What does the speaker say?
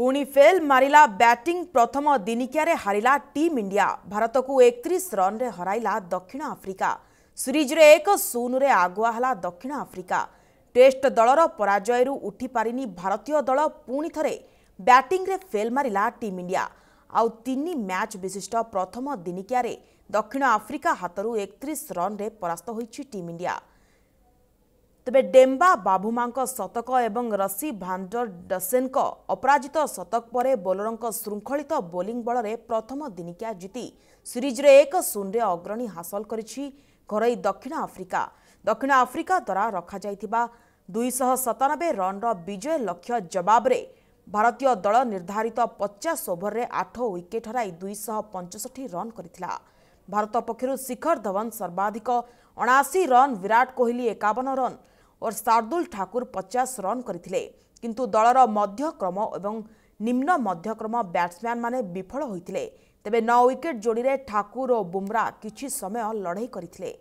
ପୁଣି ଫେଲ୍ ମାରିଲା ବ୍ୟାଟିଂ ପ୍ରଥମ ଦିନିକିଆରେ ହାରିଲା ଟିମ୍ ଇଣ୍ଡିଆ ଭାରତକୁ ଏକତିରିଶ ରନ୍ରେ ହରାଇଲା ଦକ୍ଷିଣ ଆଫ୍ରିକା ସିରିଜ୍ରେ ଏକ ଶୂନରେ ଆଗୁଆ ହେଲା ଦକ୍ଷିଣ ଆଫ୍ରିକା ଟେଷ୍ଟ ଦଳର ପରାଜୟରୁ ଉଠିପାରିନି ଭାରତୀୟ ଦଳ ପୁଣି ଥରେ ବ୍ୟାଟିଂରେ ଫେଲ୍ ମାରିଲା ଟିମ୍ ଇଣ୍ଡିଆ ଆଉ ତିନି ମ୍ୟାଚ୍ ବିଶିଷ୍ଟ ପ୍ରଥମ ଦିନିକିଆରେ ଦକ୍ଷିଣ ଆଫ୍ରିକା ହାତରୁ ଏକତିରିଶ ରନ୍ରେ ପରାସ୍ତ ହୋଇଛି ଟିମ୍ ଇଣ୍ଡିଆ ତେବେ ଡେମ୍ବା ବାଭୁମାଙ୍କ ଶତକ ଏବଂ ରସି ଭାଣ୍ଡର ଡସେନ୍ଙ୍କ ଅପରାଜିତ ଶତକ ପରେ ବୋଲରଙ୍କ ଶୃଙ୍ଖଳିତ ବୋଲିଂ ବଳରେ ପ୍ରଥମ ଦିନିକିଆ ଜିତି ସିରିଜ୍ରେ ଏକ ଶୂନ୍ୟରେ ଅଗ୍ରଣୀ ହାସଲ କରିଛି ଘରୋଇ ଦକ୍ଷିଣ ଆଫ୍ରିକା ଦକ୍ଷିଣ ଆଫ୍ରିକା ଦ୍ୱାରା ରଖାଯାଇଥିବା ଦୁଇଶହ ସତାନବେ ରନ୍ର ବିଜୟ ଲକ୍ଷ୍ୟ ଜବାବରେ ଭାରତୀୟ ଦଳ ନିର୍ଦ୍ଧାରିତ ପଚାଶ ଓଭରରେ ଆଠ ୱିକେଟ୍ ହରାଇ ଦୁଇଶହ ପଞ୍ଚଷଠି ରନ୍ କରିଥିଲା ଭାରତ ପକ୍ଷରୁ ଶିଖର ଧୱନ ସର୍ବାଧିକ ଅଣାଅଶୀ ରନ୍ ବିରାଟ କୋହଲି ଏକାବନ ରନ୍ ଓ ଶାର୍ଦ୍ଦୁଲ ଠାକୁର ପଚାଶ ରନ୍ କରିଥିଲେ କିନ୍ତୁ ଦଳର ମଧ୍ୟକ୍ରମ ଏବଂ ନିମ୍ନ ମଧ୍ୟକ୍ରମ ବ୍ୟାଟ୍ସମ୍ୟାନ୍ମାନେ ବିଫଳ ହୋଇଥିଲେ ତେବେ ନଅ ୱିକେଟ୍ ଯୋଡ଼ିରେ ଠାକୁର ଓ ବୁମ୍ରା କିଛି ସମୟ ଲଢ଼େଇ କରିଥିଲେ